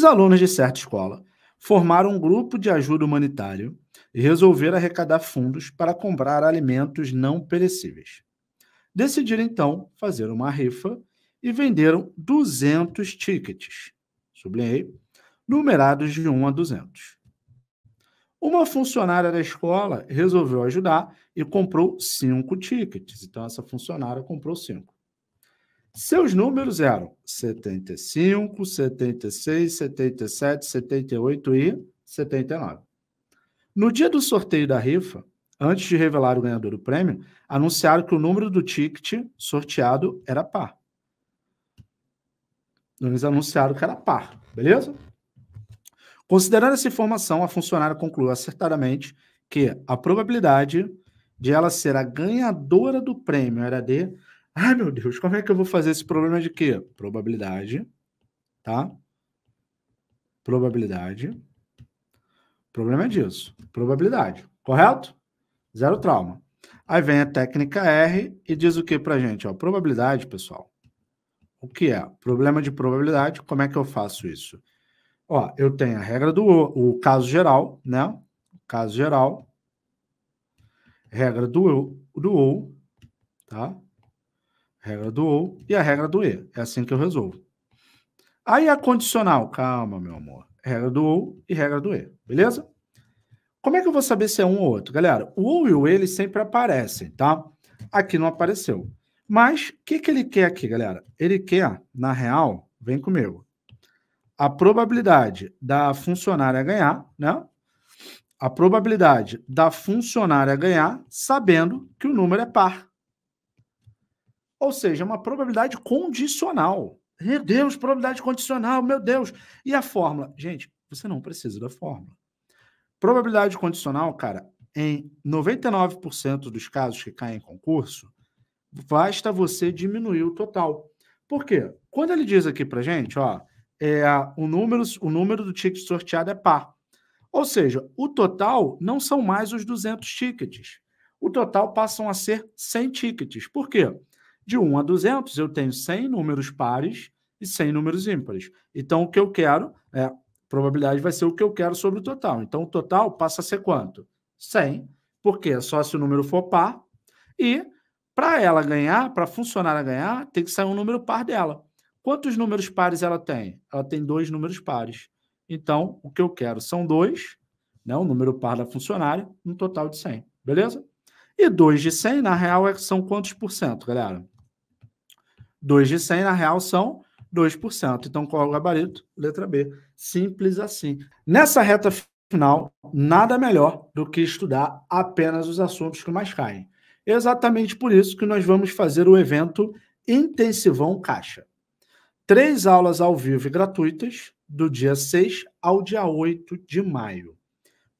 os alunos de certa escola formaram um grupo de ajuda humanitária e resolveram arrecadar fundos para comprar alimentos não perecíveis. Decidiram então fazer uma rifa e venderam 200 tickets, sublinhei, numerados de 1 a 200. Uma funcionária da escola resolveu ajudar e comprou cinco tickets. Então, essa funcionária comprou cinco. Seus números eram 75, 76, 77, 78 e 79. No dia do sorteio da rifa, antes de revelar o ganhador do prêmio, anunciaram que o número do ticket sorteado era par. Eles anunciaram que era par, beleza? Considerando essa informação, a funcionária concluiu acertadamente que a probabilidade de ela ser a ganhadora do prêmio era de ah, meu Deus, como é que eu vou fazer esse problema de quê? Probabilidade, tá? Probabilidade. O problema é disso. Probabilidade, correto? Zero trauma. Aí vem a técnica R e diz o que pra gente? Ó, probabilidade, pessoal. O que é? Problema de probabilidade, como é que eu faço isso? Ó, eu tenho a regra do o, caso geral, né? caso geral. Regra do, do ou, tá? Regra do ou e a regra do e. É assim que eu resolvo. Aí a condicional, calma, meu amor. Regra do ou e regra do e, beleza? Como é que eu vou saber se é um ou outro? Galera, o ou e o ele sempre aparecem, tá? Aqui não apareceu. Mas o que, que ele quer aqui, galera? Ele quer, na real, vem comigo, a probabilidade da funcionária ganhar, né? A probabilidade da funcionária ganhar sabendo que o número é par. Ou seja, uma probabilidade condicional. Meu Deus, probabilidade condicional, meu Deus. E a fórmula? Gente, você não precisa da fórmula. Probabilidade condicional, cara, em 99% dos casos que caem em concurso, basta você diminuir o total. Por quê? Quando ele diz aqui pra gente, ó, é, o, número, o número do ticket sorteado é par. Ou seja, o total não são mais os 200 tickets. O total passam a ser 100 tickets. Por quê? De 1 a 200, eu tenho 100 números pares e 100 números ímpares. Então, o que eu quero é probabilidade vai ser o que eu quero sobre o total. Então, o total passa a ser quanto? 100, porque é só se o número for par. E para ela ganhar, para funcionar a ganhar, tem que sair um número par dela. Quantos números pares ela tem? Ela tem dois números pares. Então, o que eu quero são dois, né, o número par da funcionária, um total de 100. Beleza? E 2 de 100, na real, é, são quantos por cento, galera? 2 de 100, na real, são 2%. Então, qual é o gabarito? Letra B. Simples assim. Nessa reta final, nada melhor do que estudar apenas os assuntos que mais caem. Exatamente por isso que nós vamos fazer o evento Intensivão Caixa. Três aulas ao vivo e gratuitas, do dia 6 ao dia 8 de maio.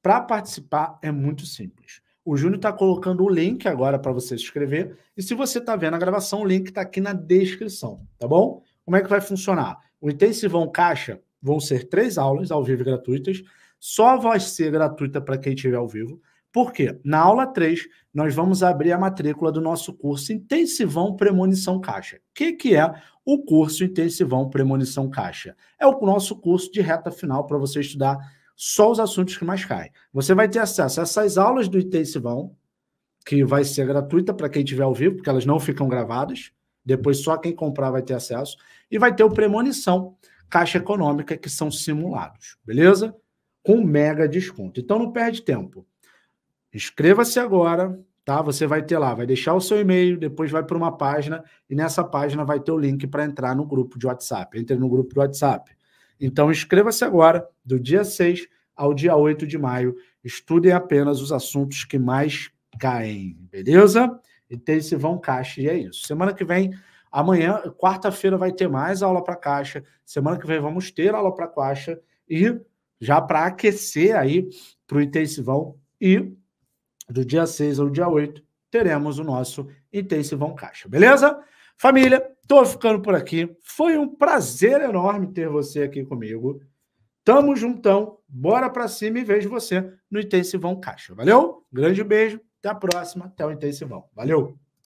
Para participar é muito simples. O Júnior está colocando o link agora para você se inscrever. E se você está vendo a gravação, o link está aqui na descrição, tá bom? Como é que vai funcionar? O Intensivão Caixa vão ser três aulas ao vivo gratuitas. Só vai ser gratuita para quem estiver ao vivo. Por quê? Na aula 3, nós vamos abrir a matrícula do nosso curso Intensivão Premonição Caixa. O que, que é o curso Intensivão Premonição Caixa? É o nosso curso de reta final para você estudar só os assuntos que mais caem. Você vai ter acesso a essas aulas do Intensivão, que vai ser gratuita para quem tiver ao vivo, porque elas não ficam gravadas. Depois só quem comprar vai ter acesso. E vai ter o Premonição, Caixa Econômica, que são simulados, beleza? Com mega desconto. Então não perde tempo. Inscreva-se agora, tá? Você vai ter lá, vai deixar o seu e-mail, depois vai para uma página e nessa página vai ter o link para entrar no grupo de WhatsApp. Entre no grupo do WhatsApp. Então, inscreva-se agora, do dia 6 ao dia 8 de maio. Estudem apenas os assuntos que mais caem, beleza? E tem esse vão caixa, e é isso. Semana que vem, amanhã, quarta-feira, vai ter mais aula para caixa. Semana que vem, vamos ter aula para caixa. E já para aquecer aí para o intensivão. E do dia 6 ao dia 8, teremos o nosso intensivão caixa, beleza? Família, Estou ficando por aqui. Foi um prazer enorme ter você aqui comigo. Tamo juntão. Bora para cima e vejo você no Intensivão Caixa. Valeu? Grande beijo. Até a próxima. Até o Intensivão. Valeu!